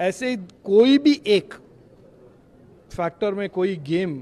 ऐसे कोई भी एक फैक्टर में कोई गेम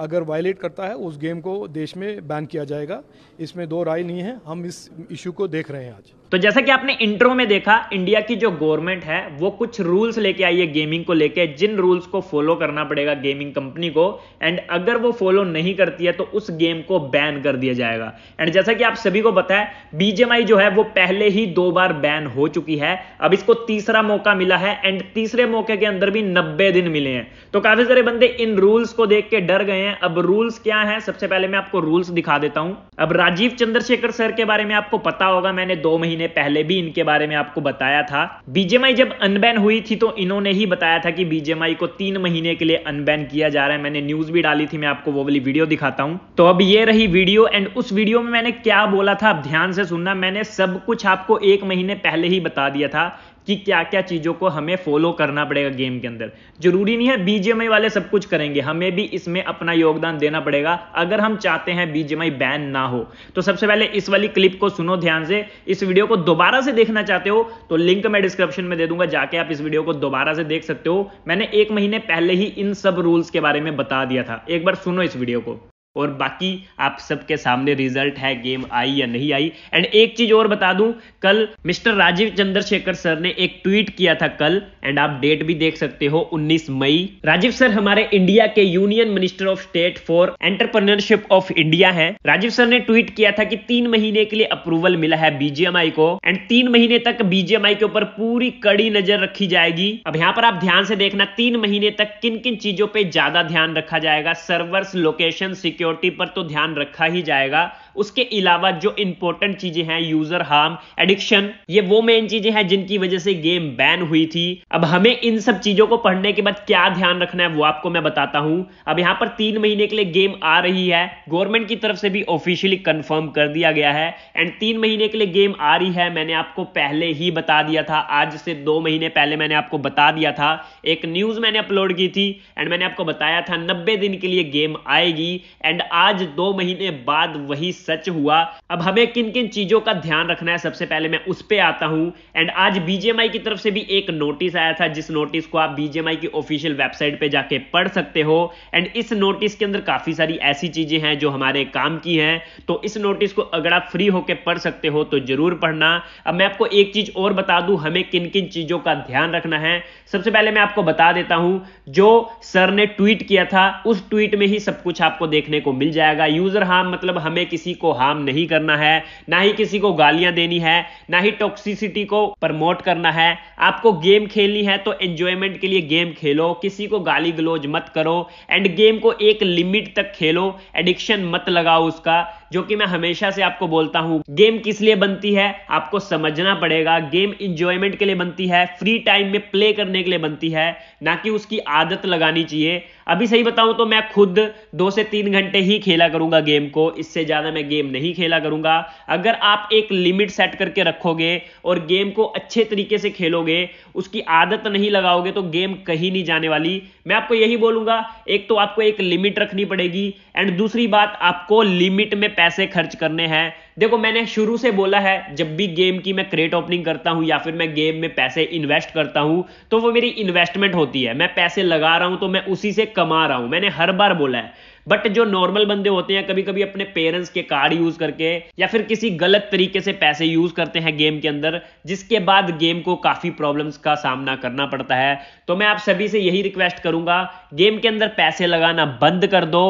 अगर वायलेट करता है उस गेम को देश में बैन किया जाएगा इसमें दो राय नहीं है हम इस इश्यू को देख रहे हैं आज तो जैसा कि आपने इंट्रो में देखा इंडिया की जो गवर्नमेंट है वो कुछ रूल्स लेके आई है गेमिंग को लेके जिन रूल्स को फॉलो करना पड़ेगा गेमिंग कंपनी को एंड अगर वो फॉलो नहीं करती है तो उस गेम को बैन कर दिया जाएगा एंड जैसा कि आप सभी को पता है बीजेमआई जो है वो पहले ही दो बार बैन हो चुकी है अब इसको तीसरा मौका मिला है एंड तीसरे मौके के अंदर भी नब्बे दिन मिले हैं तो काफी सारे बंदे इन रूल्स को देख के डर गए हैं हैं अब रूल्स क्या हैं सबसे पहले मैं आपको रूल्स दिखा देता हूं अब राजीव चंद्रशेखर सर के बारे में आपको पता होगा मैंने दो महीने पहले भी इनके बारे में आपको बताया था बीजेमआई जब अनबैन हुई थी तो इन्होंने ही बताया था कि बीजेमआई को तीन महीने के लिए अनबैन किया जा रहा है मैंने न्यूज भी डाली थी मैं आपको वो वाली वीडियो दिखाता हूं तो अब ये रही वीडियो एंड उस वीडियो में मैंने क्या बोला था आप ध्यान से सुनना मैंने सब कुछ आपको एक महीने पहले ही बता दिया था कि क्या क्या चीज़ों को हमें फॉलो करना पड़ेगा गेम के अंदर जरूरी नहीं है बीजेमआई वाले सब कुछ करेंगे हमें भी इसमें अपना योगदान देना पड़ेगा अगर हम चाहते हैं बीजेमआई बैन ना हो तो सबसे पहले इस वाली क्लिप को सुनो ध्यान से इस वीडियो को दोबारा से देखना चाहते हो तो लिंक मैं डिस्क्रिप्शन में दे दूंगा जाके आप इस वीडियो को दोबारा से देख सकते हो मैंने एक महीने पहले ही इन सब रूल्स के बारे में बता दिया था एक बार सुनो इस वीडियो को और बाकी आप सबके सामने रिजल्ट है गेम आई या नहीं आई एंड एक चीज और बता दूं कल मिस्टर राजीव चंद्रशेखर सर ने एक ट्वीट किया था कल एंड आप डेट भी देख सकते हो 19 मई राजीव सर हमारे इंडिया के union minister of state for entrepreneurship of India है राजीव सर ने ट्वीट किया था कि तीन महीने के लिए अप्रूवल मिला है बीजेएमआई को एंड तीन महीने तक बीजेएमआई के ऊपर पूरी कड़ी नजर रखी जाएगी अब यहाँ पर आप ध्यान से देखना तीन महीने तक किन किन चीजों पर ज्यादा ध्यान रखा जाएगा सर्वर्स लोकेशन सिक्योर सिक्योरिटी पर तो ध्यान रखा ही जाएगा उसके अलावा जो इंपॉर्टेंट चीजें हैं यूजर हार्म एडिक्शन ये वो मेन चीजें हैं जिनकी वजह से गेम बैन हुई थी अब हमें इन सब चीजों को पढ़ने के बाद क्या ध्यान रखना है वो आपको मैं बताता हूं अब यहां पर तीन महीने के लिए गेम आ रही है गवर्नमेंट की तरफ से भी ऑफिशियली कंफर्म कर दिया गया है एंड तीन महीने के लिए गेम आ रही है मैंने आपको पहले ही बता दिया था आज से दो महीने पहले मैंने आपको बता दिया था एक न्यूज मैंने अपलोड की थी एंड मैंने आपको बताया था नब्बे दिन के लिए गेम आएगी एंड आज दो महीने बाद वही सच हुआ अब हमें किन किन चीजों का ध्यान रखना है सबसे पहले मैं उस पर आता हूं एंड आज बीजेएमआई की तरफ से भी एक नोटिस आया था जिस नोटिस को आप बीजेएमआई की ऑफिशियल वेबसाइट पे जाके पढ़ सकते हो एंड इस नोटिस के अंदर काफी सारी ऐसी चीजें हैं जो हमारे काम की हैं तो इस नोटिस को अगर आप फ्री होकर पढ़ सकते हो तो जरूर पढ़ना अब मैं आपको एक चीज और बता दूं हमें किन किन चीजों का ध्यान रखना है सबसे पहले मैं आपको बता देता हूं जो सर ने ट्वीट किया था उस ट्वीट में ही सब कुछ आपको देखने को मिल जाएगा यूजर हाँ मतलब हमें किसी किसी को हार्म नहीं करना है ना ही किसी को गालियां देनी है ना ही टॉक्सिसिटी को प्रमोट करना है आपको गेम खेलनी है तो एंजॉयमेंट के लिए गेम खेलो किसी को गाली गलोज मत करो एंड गेम को एक लिमिट तक खेलो एडिक्शन मत लगाओ उसका जो कि मैं हमेशा से आपको बोलता हूं गेम किस लिए बनती है आपको समझना पड़ेगा गेम इंजॉयमेंट के लिए बनती है फ्री टाइम में प्ले करने के लिए बनती है ना कि उसकी आदत लगानी चाहिए अभी सही बताऊं तो मैं खुद दो से तीन घंटे ही खेला करूंगा गेम को इससे ज्यादा मैं गेम नहीं खेला करूंगा अगर आप एक लिमिट सेट करके रखोगे और गेम को अच्छे तरीके से खेलोगे उसकी आदत नहीं लगाओगे तो गेम कहीं नहीं जाने वाली मैं आपको यही बोलूंगा एक तो आपको एक लिमिट रखनी पड़ेगी एंड दूसरी बात आपको लिमिट में पैसे खर्च करने हैं देखो मैंने शुरू से बोला है जब भी गेम की मैं क्रेट ओपनिंग करता हूं या फिर मैं गेम में पैसे इन्वेस्ट करता हूं तो वो मेरी इन्वेस्टमेंट होती है मैं पैसे लगा रहा हूं तो मैं उसी से कमा रहा हूं मैंने हर बार बोला है बट जो नॉर्मल बंदे होते हैं कभी कभी अपने पेरेंट्स के कार्ड यूज करके या फिर किसी गलत तरीके से पैसे यूज करते हैं गेम के अंदर जिसके बाद गेम को काफी प्रॉब्लम्स का सामना करना पड़ता है तो मैं आप सभी से यही रिक्वेस्ट करूंगा गेम के अंदर पैसे लगाना बंद कर दो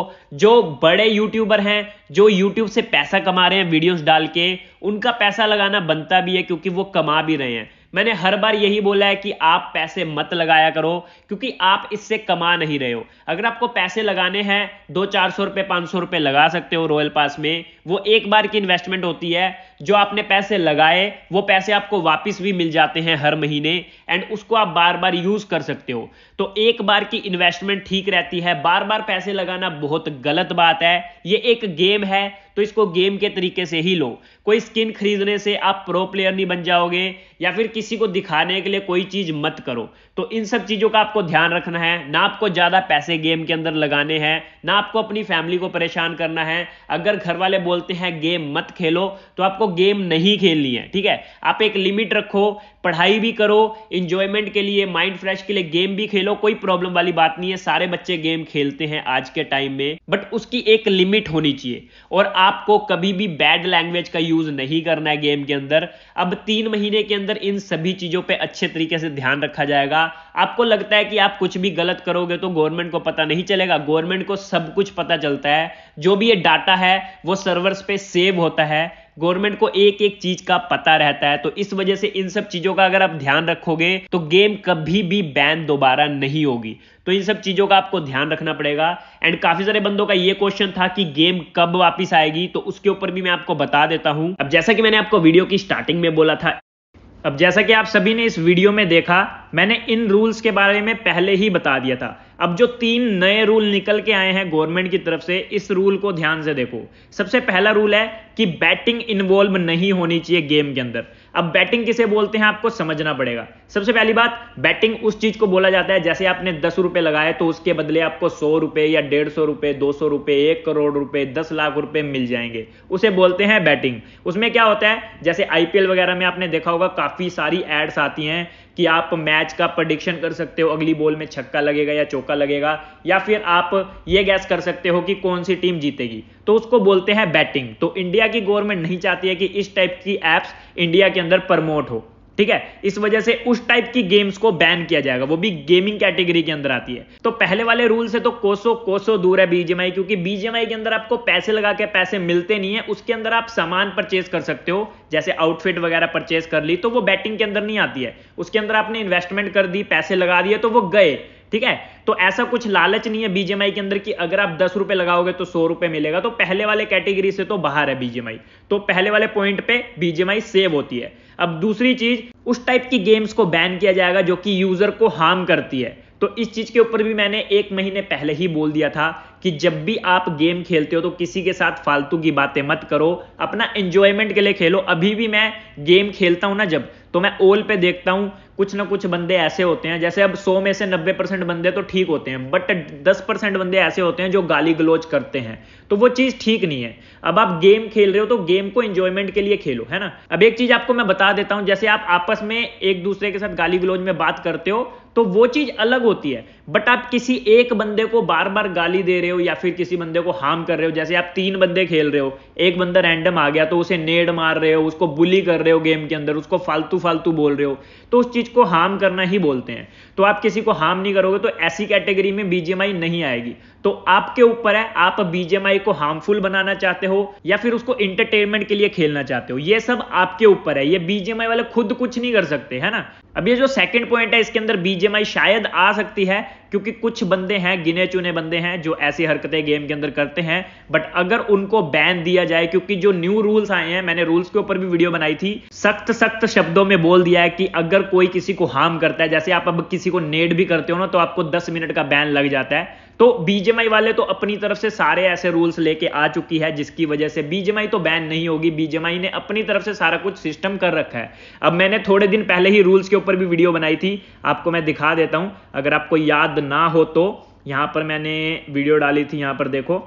जो बड़े यूट्यूबर हैं जो यूट्यूब से पैसा कमा रहे हैं वीडियो वीडियोस डाल के उनका पैसा लगाना बनता भी है क्योंकि वो कमा भी रहे हैं मैंने हर बार यही बोला है कि आप पैसे मत लगाया करो क्योंकि आप इससे कमा नहीं रहे हो अगर आपको पैसे लगाने हैं दो चार सौ रुपये पाँच सौ रुपये लगा सकते हो रॉयल पास में वो एक बार की इन्वेस्टमेंट होती है जो आपने पैसे लगाए वो पैसे आपको वापस भी मिल जाते हैं हर महीने एंड उसको आप बार बार यूज़ कर सकते हो तो एक बार की इन्वेस्टमेंट ठीक रहती है बार बार पैसे लगाना बहुत गलत बात है ये एक गेम है तो इसको गेम के तरीके से ही लो कोई स्किन खरीदने से आप प्रो प्लेयर नहीं बन जाओगे या फिर किसी को दिखाने के लिए कोई चीज मत करो तो इन सब चीजों का आपको ध्यान रखना है ना आपको ज्यादा पैसे गेम के अंदर लगाने हैं ना आपको अपनी फैमिली को परेशान करना है अगर घर वाले बोलते हैं गेम मत खेलो तो आपको गेम नहीं खेलनी है ठीक है आप एक लिमिट रखो पढ़ाई भी करो इंजॉयमेंट के लिए माइंड फ्रेश के लिए गेम भी खेलो कोई प्रॉब्लम वाली बात नहीं है सारे बच्चे गेम खेलते हैं आज के टाइम में बट उसकी एक लिमिट होनी चाहिए और आपको कभी भी बैड लैंग्वेज का यूज नहीं करना है गेम के अंदर अब तीन महीने के अंदर इन सभी चीजों पर अच्छे तरीके से ध्यान रखा जाएगा आपको लगता है कि आप कुछ भी गलत करोगे तो गवर्नमेंट को पता नहीं चलेगा गवर्नमेंट को सब कुछ पता चलता है जो भी ये डाटा है वो सर्वर्स पे सेव होता है गवर्नमेंट को एक एक चीज का पता रहता है तो इस वजह से इन सब चीजों का अगर आप ध्यान रखोगे तो गेम कभी भी बैन दोबारा नहीं होगी तो इन सब चीजों का आपको ध्यान रखना पड़ेगा एंड काफी सारे बंदों का ये क्वेश्चन था कि गेम कब वापस आएगी तो उसके ऊपर भी मैं आपको बता देता हूं अब जैसा कि मैंने आपको वीडियो की स्टार्टिंग में बोला था अब जैसा कि आप सभी ने इस वीडियो में देखा मैंने इन रूल्स के बारे में पहले ही बता दिया था अब जो तीन नए रूल निकल के आए हैं गवर्नमेंट की तरफ से इस रूल को ध्यान से देखो सबसे पहला रूल है कि बैटिंग इन्वॉल्व नहीं होनी चाहिए गेम के अंदर अब बैटिंग किसे बोलते हैं आपको समझना पड़ेगा सबसे पहली बात बैटिंग उस चीज को बोला जाता है जैसे आपने दस रुपए लगाए तो उसके बदले आपको सौ रुपए या डेढ़ सौ रुपए दो सौ रुपए एक करोड़ रुपए दस लाख रुपए मिल जाएंगे उसे बोलते हैं बैटिंग उसमें क्या होता है जैसे आईपीएल वगैरह में आपने देखा होगा काफी सारी एड्स आती हैं कि आप मैच का प्रडिक्शन कर सकते हो अगली बॉल में छक्का लगेगा या चौका लगेगा या फिर आप ये गैस कर सकते हो कि कौन सी टीम जीतेगी तो उसको बोलते हैं बैटिंग तो इंडिया की गवर्नमेंट नहीं चाहती है कि इस टाइप की ऐप्स इंडिया के अंदर प्रमोट हो ठीक है इस वजह से उस टाइप की गेम्स को बैन किया जाएगा वो भी गेमिंग कैटेगरी के अंदर आती है तो पहले वाले रूल से तो कोसो कोसो दूर है बीजेमआई क्योंकि बीजेमआई के अंदर आपको पैसे लगा के पैसे मिलते नहीं है उसके अंदर आप सामान परचेज कर सकते हो जैसे आउटफिट वगैरह परचेज कर ली तो वो बैटिंग के अंदर नहीं आती है उसके अंदर आपने इन्वेस्टमेंट कर दी पैसे लगा दिए तो वो गए ठीक है तो ऐसा कुछ लालच नहीं है बीजेमआई के अंदर कि अगर आप दस रुपए लगाओगे तो सौ रुपए मिलेगा तो पहले वाले कैटेगरी से तो बाहर है बीजेमआई तो पहले वाले पॉइंट पे बीजेमआई सेव होती है अब दूसरी चीज उस टाइप की गेम्स को बैन किया जाएगा जो कि यूजर को हार्म करती है तो इस चीज के ऊपर भी मैंने एक महीने पहले ही बोल दिया था कि जब भी आप गेम खेलते हो तो किसी के साथ फालतू की बातें मत करो अपना एंजॉयमेंट के लिए खेलो अभी भी मैं गेम खेलता हूं ना जब तो मैं ओल पे देखता हूं कुछ ना कुछ बंदे ऐसे होते हैं जैसे अब 100 में से 90 परसेंट बंदे तो ठीक होते हैं बट 10 परसेंट बंदे ऐसे होते हैं जो गाली गलोच करते हैं तो वो चीज़ ठीक नहीं है अब आप गेम खेल रहे हो तो गेम को एंजॉयमेंट के लिए खेलो है ना अब एक चीज़ आपको मैं बता देता हूं जैसे आप आपस में एक दूसरे के साथ गाली गलोज में बात करते हो तो वो चीज अलग होती है बट आप किसी एक बंदे को बार बार गाली दे रहे हो या फिर किसी बंदे को हार्म कर रहे हो जैसे आप तीन बंदे खेल रहे हो एक बंदा रैंडम आ गया तो उसे नेड मार रहे हो उसको बुली कर रहे हो गेम के अंदर उसको फालतू फालतू बोल रहे हो तो उस चीज को हार्म करना ही बोलते हैं तो आप किसी को हार्म नहीं करोगे तो ऐसी कैटेगरी में बीजेमआई नहीं आएगी तो आपके ऊपर है आप बीजेमआई को हार्मफुल बनाना चाहते हो या फिर उसको इंटरटेनमेंट के लिए खेलना चाहते हो ये सब आपके ऊपर है ये बीजेमआई वाले खुद कुछ नहीं कर सकते है ना अब ये जो सेकंड पॉइंट है इसके अंदर बीजेएमआई शायद आ सकती है क्योंकि कुछ बंदे हैं गिने चुने बंदे हैं जो ऐसी हरकतें गेम के अंदर करते हैं बट अगर उनको बैन दिया जाए क्योंकि जो न्यू रूल्स आए हैं मैंने रूल्स के ऊपर भी वीडियो बनाई थी सख्त सख्त शब्दों में बोल दिया है कि अगर कोई किसी को हार्म करता है जैसे आप अब किसी को नेड भी करते हो ना तो आपको दस मिनट का बैन लग जाता है तो बीजेमआई वाले तो अपनी तरफ से सारे ऐसे रूल्स लेके आ चुकी है जिसकी वजह से बीजेमआई तो बैन नहीं होगी बीजेमआई ने अपनी तरफ से सारा कुछ सिस्टम कर रखा है अब मैंने थोड़े दिन पहले ही रूल्स के ऊपर भी वीडियो बनाई थी आपको मैं दिखा देता हूं अगर आपको याद ना हो तो यहां पर मैंने वीडियो डाली थी यहां पर देखो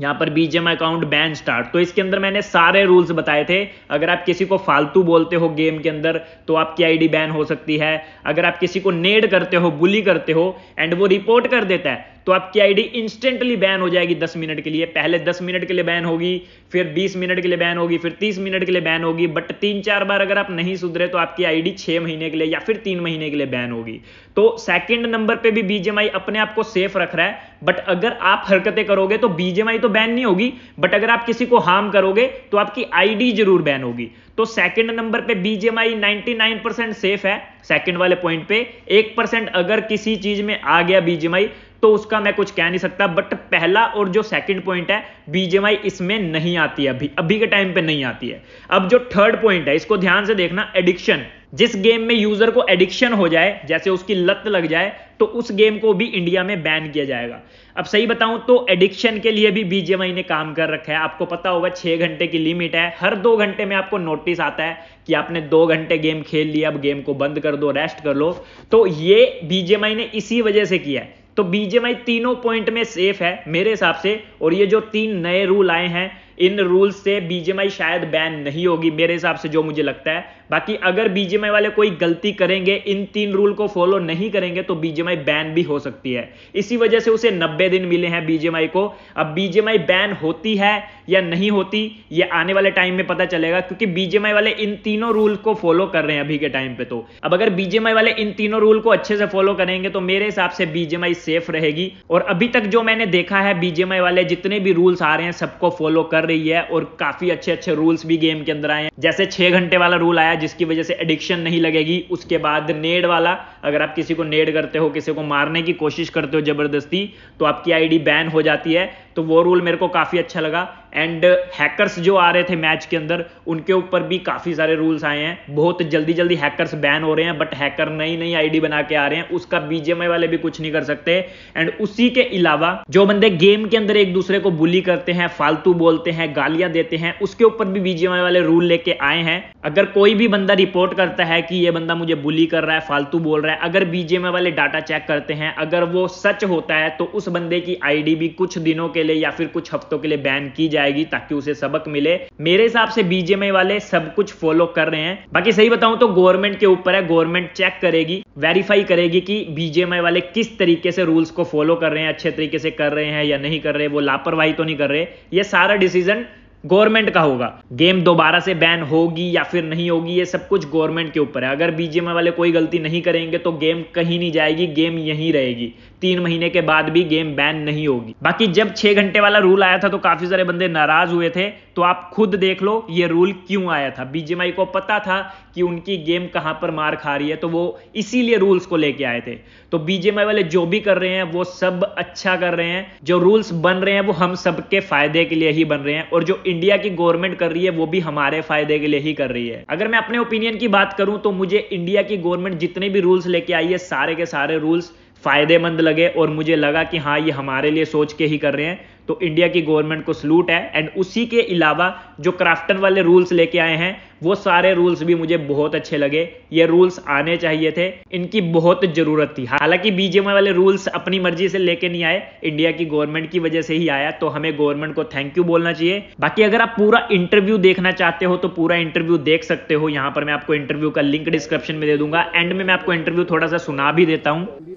यहाँ पर बीजेम अकाउंट बैन स्टार्ट तो इसके अंदर मैंने सारे रूल्स बताए थे अगर आप किसी को फालतू बोलते हो गेम के अंदर तो आपकी आईडी बैन हो सकती है अगर आप किसी को नेड करते हो बुली करते हो एंड वो रिपोर्ट कर देता है तो आपकी आईडी इंस्टेंटली बैन हो जाएगी 10 मिनट के लिए पहले 10 मिनट के लिए बैन होगी फिर 20 मिनट के लिए बैन होगी फिर 30 मिनट के लिए बैन होगी बट तीन चार बार अगर आप नहीं सुधरे तो आपकी आईडी छह महीने के लिए या फिर तीन महीने के लिए बैन होगी तो सेकेंड नंबर पर भी बीजेमआई अपने आप को सेफ रख रहा है बट अगर आप हरकतें करोगे तो बीजेमआई तो बैन नहीं होगी बट अगर आप किसी को हार्म करोगे तो आपकी आईडी जरूर बैन होगी तो सेकंड नंबर पे बीजेमआई 99 परसेंट सेफ है सेकंड वाले पॉइंट पे एक परसेंट अगर किसी चीज में आ गया बीजेमआई तो उसका मैं कुछ कह नहीं सकता बट पहला और जो सेकंड पॉइंट है बीजेएमआई इसमें नहीं आती है अभी अभी के टाइम पे नहीं आती है अब जो थर्ड पॉइंट है इसको ध्यान से देखना एडिक्शन जिस गेम में यूजर को एडिक्शन हो जाए जैसे उसकी लत लग जाए तो उस गेम को भी इंडिया में बैन किया जाएगा अब सही बताऊं तो एडिक्शन के लिए भी बीजेएमआई ने काम कर रखा है आपको पता होगा छह घंटे की लिमिट है हर दो घंटे में आपको नोटिस आता है कि आपने दो घंटे गेम खेल लिया अब गेम को बंद कर दो रेस्ट कर लो तो ये बीजेएमआई ने इसी वजह से किया है तो बीजेएमआई तीनों पॉइंट में सेफ है मेरे हिसाब से और ये जो तीन नए रूल आए हैं इन रूल से बीजेएमआई शायद बैन नहीं होगी मेरे हिसाब से जो मुझे लगता है बाकी अगर बीजेमआई वाले कोई गलती करेंगे इन तीन रूल को फॉलो नहीं करेंगे तो बीजेमआई बैन भी हो सकती है इसी वजह से उसे नब्बे दिन मिले हैं बीजेमआई को अब बीजेमआई बैन होती है या नहीं होती ये आने वाले टाइम में पता चलेगा क्योंकि बीजेमआई वाले इन तीनों रूल को फॉलो कर रहे हैं अभी के टाइम पे तो अब अगर बीजेमआई वाले इन तीनों रूल को अच्छे से फॉलो करेंगे तो मेरे हिसाब से बीजेमआई सेफ रहेगी और अभी तक जो मैंने देखा है बीजेमआई वाले जितने भी रूल्स आ रहे हैं सबको फॉलो कर रही है और काफी अच्छे अच्छे रूल्स भी गेम के अंदर आए हैं जैसे छह घंटे वाला रूल आया जिसकी वजह से एडिक्शन नहीं लगेगी उसके बाद नेड वाला अगर आप किसी को नेड करते हो किसी को मारने की कोशिश करते हो जबरदस्ती तो आपकी आईडी बैन हो जाती है तो वो रूल मेरे को काफ़ी अच्छा लगा एंड हैकर्स uh, जो आ रहे थे मैच के अंदर उनके ऊपर भी काफ़ी सारे रूल्स आए हैं बहुत जल्दी जल्दी हैकर्स बैन हो रहे हैं बट हैकर नई नई आईडी बना के आ रहे हैं उसका बीजेमआई वाले भी कुछ नहीं कर सकते एंड उसी के अलावा जो बंदे गेम के अंदर एक दूसरे को बुली करते हैं फालतू बोलते हैं गालियां देते हैं उसके ऊपर भी बीजेमआई वाले रूल लेके आए हैं अगर कोई भी बंदा रिपोर्ट करता है कि ये बंदा मुझे बुली कर रहा है फालतू बोल रहा है अगर बीजेमआई वाले डाटा चेक करते हैं अगर वो सच होता है तो उस बंदे की आईडी भी कुछ दिनों के के लिए या फिर कुछ हफ्तों के लिए बैन की जाएगी ताकि उसे सबक मिले मेरे हिसाब से बीजेमआई वाले सब कुछ फॉलो कर रहे हैं बाकी सही बताऊं तो गवर्नमेंट के ऊपर है गवर्नमेंट चेक करेगी वेरीफाई करेगी कि बीजेमआई वाले किस तरीके से रूल्स को फॉलो कर रहे हैं अच्छे तरीके से कर रहे हैं या नहीं कर रहे वो लापरवाही तो नहीं कर रहे ये सारा डिसीजन गवर्नमेंट का होगा गेम दोबारा से बैन होगी या फिर नहीं होगी ये सब कुछ गवर्नमेंट के ऊपर है अगर बीजेएमआई वाले कोई गलती नहीं करेंगे तो गेम कहीं नहीं जाएगी गेम यहीं रहेगी तीन महीने के बाद भी गेम बैन नहीं होगी बाकी जब छह घंटे वाला रूल आया था तो काफी सारे बंदे नाराज हुए थे तो आप खुद देख लो ये रूल क्यों आया था बीजेमआई को पता था कि उनकी गेम कहां पर मार खा रही है तो वो इसीलिए रूल्स को लेके आए थे तो बीजेमआई वाले जो भी कर रहे हैं वो सब अच्छा कर रहे हैं जो रूल्स बन रहे हैं वो हम सबके फायदे के लिए ही बन रहे हैं और जो इंडिया की गवर्नमेंट कर रही है वो भी हमारे फायदे के लिए ही कर रही है अगर मैं अपने ओपिनियन की बात करूं तो मुझे इंडिया की गवर्नमेंट जितने भी रूल्स लेके आई है सारे के सारे रूल्स फ़ायदेमंद लगे और मुझे लगा कि हाँ ये हमारे लिए सोच के ही कर रहे हैं तो इंडिया की गवर्नमेंट को सलूट है एंड उसी के अलावा जो क्राफ्टन वाले रूल्स लेके आए हैं वो सारे रूल्स भी मुझे बहुत अच्छे लगे ये रूल्स आने चाहिए थे इनकी बहुत ज़रूरत थी हालांकि बीजेएमआई वाले रूल्स अपनी मर्जी से लेके नहीं आए इंडिया की गवर्नमेंट की वजह से ही आया तो हमें गवर्नमेंट को थैंक यू बोलना चाहिए बाकी अगर आप पूरा इंटरव्यू देखना चाहते हो तो पूरा इंटरव्यू देख सकते हो यहाँ पर मैं आपको इंटरव्यू का लिंक डिस्क्रिप्शन में दे दूंगा एंड में मैं आपको इंटरव्यू थोड़ा सा सुना भी देता हूँ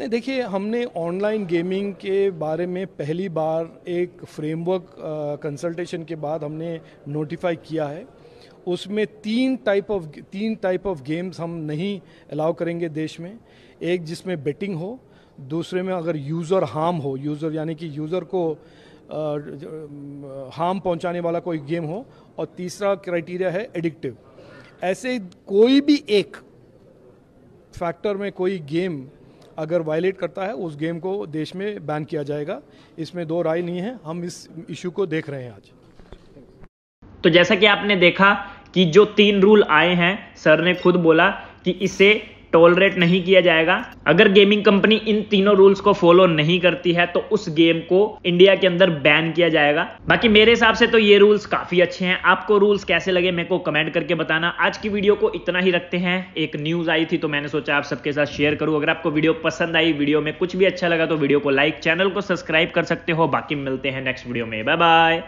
नहीं देखिए हमने ऑनलाइन गेमिंग के बारे में पहली बार एक फ्रेमवर्क कंसल्टेशन के बाद हमने नोटिफाई किया है उसमें तीन टाइप ऑफ तीन टाइप ऑफ गेम्स हम नहीं अलाउ करेंगे देश में एक जिसमें बेटिंग हो दूसरे में अगर यूज़र हार्म हो यूज़र यानी कि यूज़र को हार्म पहुंचाने वाला कोई गेम हो और तीसरा क्राइटेरिया है एडिक्टिव ऐसे कोई भी एक फैक्टर में कोई गेम अगर वायलेट करता है उस गेम को देश में बैन किया जाएगा इसमें दो राय नहीं है हम इस इशू को देख रहे हैं आज तो जैसा कि आपने देखा कि जो तीन रूल आए हैं सर ने खुद बोला कि इसे टॉलरेट नहीं किया जाएगा अगर गेमिंग कंपनी इन तीनों रूल्स को फॉलो नहीं करती है तो उस गेम को इंडिया के अंदर बैन किया जाएगा बाकी मेरे हिसाब से तो ये रूल्स काफी अच्छे हैं आपको रूल्स कैसे लगे मेरे को कमेंट करके बताना आज की वीडियो को इतना ही रखते हैं एक न्यूज आई थी तो मैंने सोचा आप सबके साथ शेयर करूं अगर आपको वीडियो पसंद आई वीडियो में कुछ भी अच्छा लगा तो वीडियो को लाइक चैनल को सब्सक्राइब कर सकते हो बाकी मिलते हैं नेक्स्ट वीडियो में बाय बाय